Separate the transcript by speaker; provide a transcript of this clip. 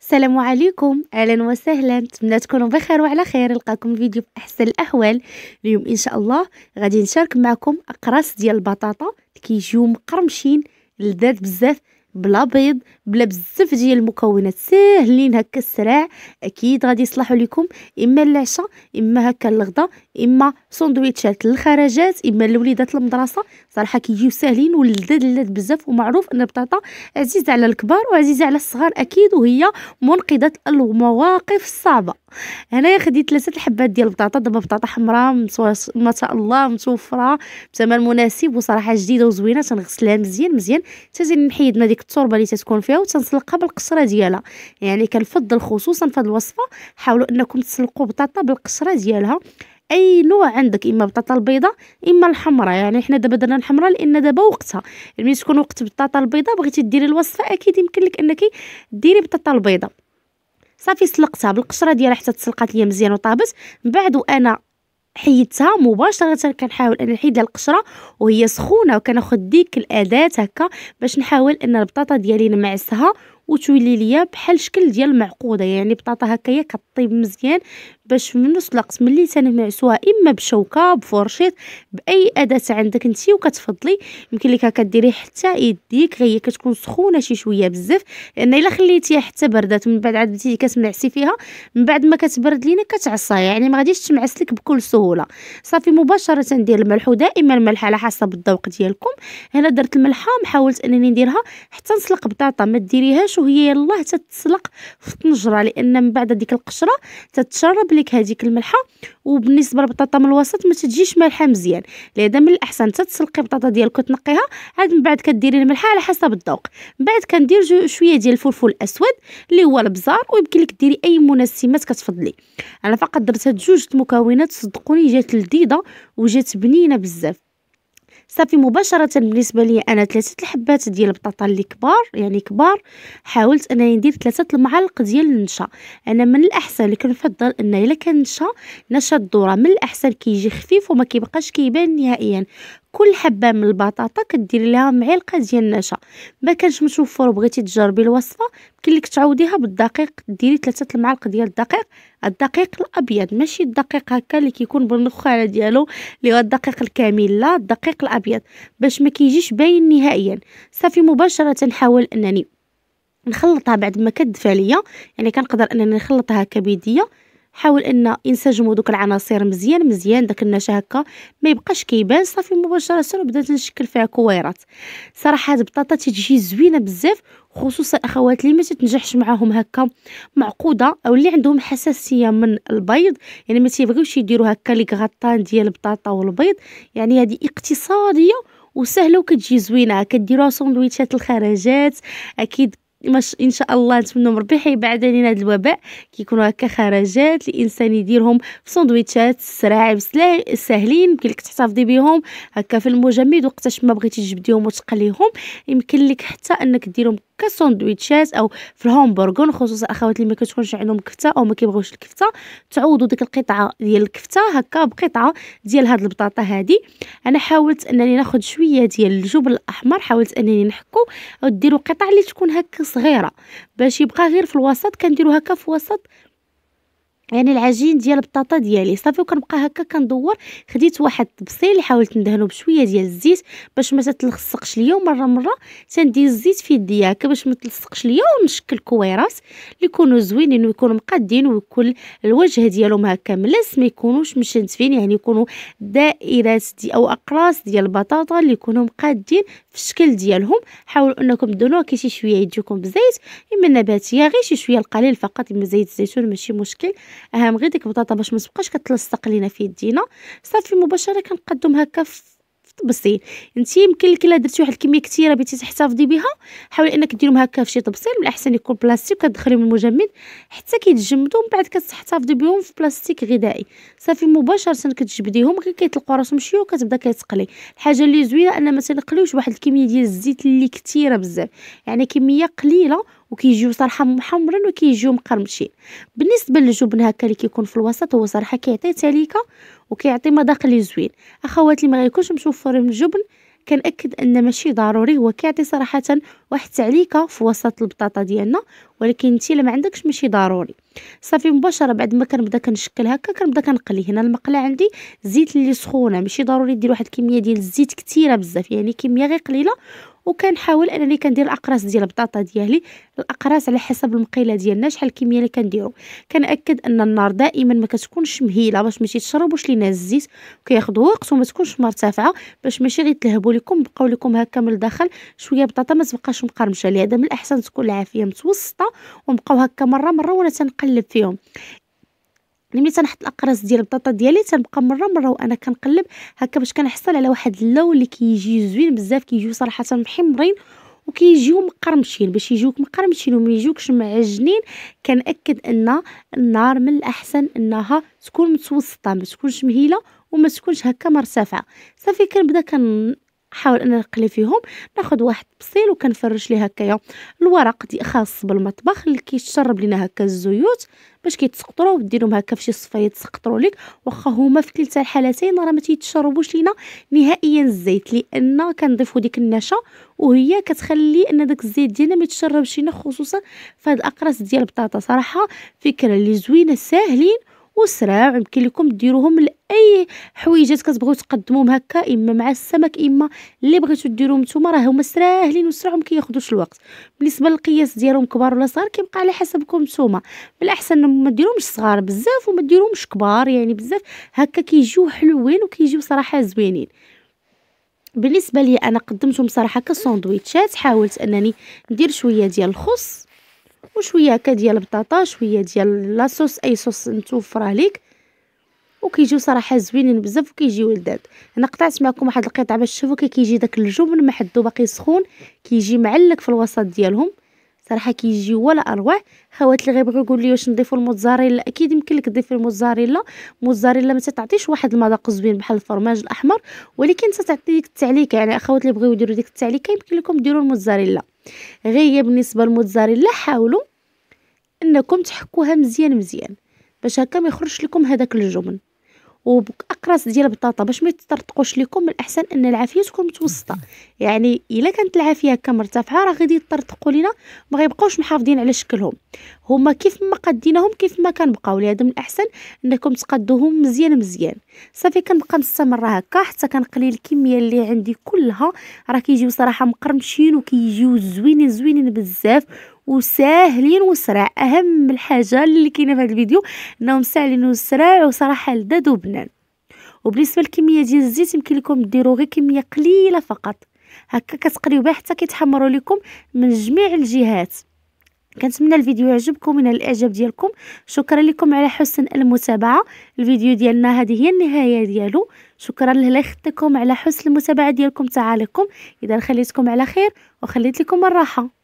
Speaker 1: السلام عليكم اهلا وسهلا نتمنى تكونوا بخير وعلى خير نلقاكم الفيديو احسن الاحوال اليوم ان شاء الله غادي نشارك معكم اقراص ديال البطاطا كيجيو مقرمشين لذات بزاف بلا بيض بلا بزاف ديال المكونات ساهلين هكا السرع اكيد غادي يصلحوا لكم اما العشاء اما هكا الغدا اما سندويتشات للخرجات اما لوليدات المدرسه صراحه كيجيو ساهلين ولذاذ بزاف ومعروف ان البطاطا عزيزه على الكبار وعزيزه على الصغار اكيد وهي منقذه المواقف الصعبه هنايا خديت ثلاثه الحبات ديال البطاطا دابا بطاطا حمراء ما شاء الله متوفره بثمن مناسب وصراحه جديده وزوينه تنغسلها مزيان مزيان حتى نحيد ديك التربه اللي تتكون فيها وتنسلقها بالقشره ديالها يعني كنفضل خصوصا في هذه الوصفه حاولوا انكم تسلقوا بطاطا بالقشره ديالها اي نوع عندك اما بطاطا البيضاء اما الحمراء يعني حنا دابا درنا الحمراء لان دابا وقتها يعني ملي تكون وقت بطاطا البيضاء بغيتي ديري الوصفه اكيد يمكن لك انك ديري بطاطا البيضاء صافي سلقتها بالقشره ديالها حتى تسلقات ليا مزيان وطابت من بعد وانا حيدتها مباشره كنحاول ان نحيد لها القشره وهي سخونه وكناخذ ديك الاداه هكا باش نحاول ان البطاطا ديالي نمعسها وتولي ليا بحال شكل ديال معقوده يعني بطاطا هكايا كطيب مزيان باش من سلقت ملي تنمعسوها اما بشوكه بفرشيط باي اداه عندك انت وكتفضلي يمكن لك ديري حتى يديك هي كتكون سخونه شي شويه بزاف لان الا خليتيها حتى بردات من بعد عاد بديتي كتمعسي فيها من بعد ما كتبرد لينا كتعصاها يعني ما غاديش تمعس لك بكل سهوله صافي مباشره ندير الملح ودائما الملح على حسب الذوق ديالكم هنا درت الملحه حاولت انني نديرها حتى نسلق بطاطا ما ديريهاش وهي يلاه تتسلق في الطنجره لان من بعد هذيك القشره تتشرب لك هذيك الملحه وبالنسبه للبطاطا من الوسط ما تجيش مالحه مزيان لهذا من الاحسن تتسلقي البطاطا ديالك وتنقيها عاد من بعد كديري الملحه على حسب الذوق من بعد كندير شويه ديال الفلفل الاسود اللي هو البزار ويمكن لك ديري اي منسمات كتفضلي انا فقط درت هاد جوج المكونات صدقوني جات لذيذه وجات بنينه بزاف صافي مباشره بالنسبه لي انا ثلاثه الحبات ديال البطاطا اللي كبار يعني كبار حاولت انني ندير ثلاثه المعالق ديال النشا انا من الاحسن اللي كنفضل ان الا كان نشا نشا الذره من الاحسن كيجي كي خفيف وما كيبقاش كيبان نهائيا كل حبه من البطاطا كدير لها معلقه ديال النشا ما كانش متوفر بغيتي تجربي الوصفه يمكن لك تعوديها بالدقيق ديري ثلاثه المعالق ديال الدقيق الدقيق الابيض ماشي الدقيق هكا اللي كيكون بالنخاله ديالو اللي هو الدقيق الكامل لا الدقيق الابيض باش ما كيجيش باين نهائيا صافي مباشره نحاول انني نخلطها بعد ما كدفى ليا يعني كنقدر انني نخلطها كبيديه حاول ان ينسجموا دوك العناصر مزيان مزيان داك النشا هكا ما يبقاش كيبان صافي مباشره وبدات تنشكل فيها كويرات صراحه هاد البطاطا تجي زوينه بزاف خصوصا الاخوات اللي ما تتنجحش معاهم هكا معقوده او اللي عندهم حساسيه من البيض يعني ما تيبغيوش يديروا هكا لي غطان ديال البطاطا والبيض يعني هذه اقتصاديه وسهله وكتجي زوينه كديروها سندويتشات الخرجات اكيد مش ان شاء الله نتمنى من ربي حيبعد علينا هذا الوباء كيكونوا هكا خرجات الانسان يديرهم في سندويتشات سرعاب ساهلين يمكن لك تحتفظي بهم هكا في المجمد وقتاش ما بغيتي تجبديهم وتقليهم يمكن لك حتى انك ديرهم كساندويتشات او في الهومبرغر خصوصا الاخوات اللي ما كتكونش عندهم كفته او ما كيبغيوش الكفته تعوضوا ديك القطعه ديال الكفته هكا بقطعه ديال هاد البطاطا هادي انا حاولت انني ناخذ شويه ديال الجبن الاحمر حاولت انني نحكو او قطع اللي تكون هكا صغيره باش يبقى غير في الوسط كنديروا هكا في وسط يعني العجين ديال البطاطا ديالي صافي وكنبقى هكا كندور خديت واحد الطبسيل حاولت ندهنو بشويه ديال الزيت باش ما تتلصقش ليا ومره مره تندي الزيت في يديا هكا باش ما تلصقش ليا ونشكل كويرات اللي يكونوا زوينين ويكونوا مقادين ويكون الوجه ديالهم هكا ملس ما يكونوش مشنتفين يعني يكونوا دائرات دي او اقراص ديال البطاطا اللي يكونوا مقادين في الشكل ديالهم حاولوا انكم دونوها كي شي شويه يجيكم بزيت اما النباتيه غير شي شويه القليل فقط اما زيت الزيتون ماشي مشكل اهم غير ديك البطاطا باش ما تبقاش كتلصق لينا في يدينا صافي مباشره كنقدم هكا طبسي انت يمكن لك الا درتي واحد الكميه كثيره بغيتي تحتفظي بها حاولي انك ديرهم هكا في شي طبسيل من الاحسن يكون بلاستيك من المجمد حتى كيتجمدوا ومن بعد كتحتفظي بهم في بلاستيك غذائي صافي مباشره كتجبديهم غير كيطلقوا راسهم شويه وكتبدا كتقلي الحاجه اللي زوينه ان ما تنقليوش واحد الكميه ديال الزيت اللي كثيره بزاف يعني كميه قليله وكيجيو صراحه محمرين وكيجيو مقرمشين بالنسبه للجبن هكا اللي كيكون في الوسط هو صراحه كيعطي تاليكه وكيعطي مذاق لي زوين اخواتي اللي ما غيكونش من الجبن كنأكد ان ماشي ضروري هو كيعطي صراحه واحد التعليكه في وسط البطاطا ديالنا ولكن انت ما عندكش ماشي ضروري صافي مباشره بعد ما كنبدا كنشكل هكا كنبدا كنقلي هنا المقله عندي زيت اللي سخونه ماشي ضروري دير واحد الكميه ديال الزيت كثيره بزاف يعني كميه غير قليله وكنحاول انني كندير الاقراص ديال البطاطا ديالي الاقراص على حسب المقيله ديالنا شحال الكميه اللي كنديرو كنأكد ان النار دائما ما كتكونش مهيله باش ما تيتشربوش لينا الزيت وكياخذ وقت وما تكونش مرتفعه باش ماشي تلهبوا لكم بقاو لكم هكا من الداخل شويه بطاطا ما تبقاش مقرمشه لهذا من الاحسن تكون العافيه متوسطه ونبقاو هكا مره مره وانا تنقلب فيهم ملي تنحط الاقراص ديال البطاطا ديالي تنبقى مره مره وانا كنقلب هكا باش كنحصل على واحد اللون اللي كيجي زوين بزاف كيجيو صراحه محمرين وكيجيو مقرمشين باش يجيوك مقرمشين وما يجيوكش معجنين كنأكد ان النار من الاحسن انها تكون متوسطه ما تكونش مهيله وما تكونش هكا مرتفعه صافي كنبدا كن نحاول انا نقلي فيهم ناخذ واحد بصيل وكنفرش ليه هكايا الورق دي خاص بالمطبخ اللي كيتشرب لينا هكا الزيوت باش كيتسقطروا وديرهم هكا فشي صفايه تسقطروا لك واخا هما في كلتا الحالتين راه ما تيتشربوش لينا نهائيا الزيت لان كنضيفوا ديك النشا وهي كتخلي ان داك الزيت ديالنا ما يتشربش لينا خصوصا في هاد الاقراص ديال البطاطا صراحه فكره اللي زوينه ساهلين وسرع يمكن لكم ديروهم لاي حويجات كتبغيو تقدموهم هكا اما مع السمك اما اللي بغيتو ديروهم نتوما راه هما ساهلين وسرعهم وما كياخذوش الوقت بالنسبه للقياس ديالهم كبار ولا صغار كيبقى على حسبكم نتوما من الاحسن ما ديروهمش صغار بزاف وما ديروهمش كبار يعني بزاف هكا كيجيو حلوين وكيجيو صراحه زوينين بالنسبه لي انا قدمتهم صراحه كساندويتشات حاولت انني ندير شويه ديال الخص وشويه هكا ديال البطاطا شويه ديال لاصوص اي صوص متوفره ليك وكيجيو صراحه زوينين بزاف وكيجيو لذاد انا قطعت معكم واحد القطعه باش تشوفوا كي كيجي داك الجبن محدو باقي سخون كيجي معلق في الوسط ديالهم صراحه كيجي ولا اروع خوات اللي غيبغيو يقول لي واش نضيفوا الموتزاريلا اكيد يمكن لك تضيف الموتزاريلا الموتزاريلا ما تعطيش واحد المذاق زوين بحال الفرماج الاحمر ولكن تعطي ديك التعليكه يعني اخوات اللي بغيو يديروا ديك التعليكه يمكن لكم ديروا الموتزاريلا غير بالنسبه للموتزاريلا حاولوا انكم تحكوها مزيان مزيان باش هكا ما يخرجش لكم هذاك الجبن وباقراص ديال البطاطا باش ما يتطرطقوش لكم من الاحسن ان العافيه تكون متوسطه يعني الا كانت العافيه هكا مرتفعه راه غادي يطرطقوا لينا ما غيبقاوش محافظين على شكلهم هما كيف ما قديناهم كيف ما كنبقاو لهذا من الاحسن انكم تقدوهم مزيان مزيان صافي كنبقى مستمره هكا حتى كنقلي الكميه اللي عندي كلها راه كيجيو صراحه مقرمشين وكيجيو زوينين زوينين بزاف وساهلين وسرع اهم الحاجه اللي كاينه في هذا الفيديو انهم ساهلين وسرع وصراحه لذاد وبنان وبالنسبه للكميه ديال الزيت يمكن لكم ديروا غير كميه قليله فقط هكا كتقريو بها حتى كيتحمروا لكم من جميع الجهات كنتمنى الفيديو يعجبكم من الاعجاب ديالكم شكرا لكم على حسن المتابعه الفيديو ديالنا هذه هي النهايه ديالو شكرا لهلا يخطيكم على حسن المتابعه ديالكم تعاليقكم اذا خليتكم على خير وخليت لكم الراحه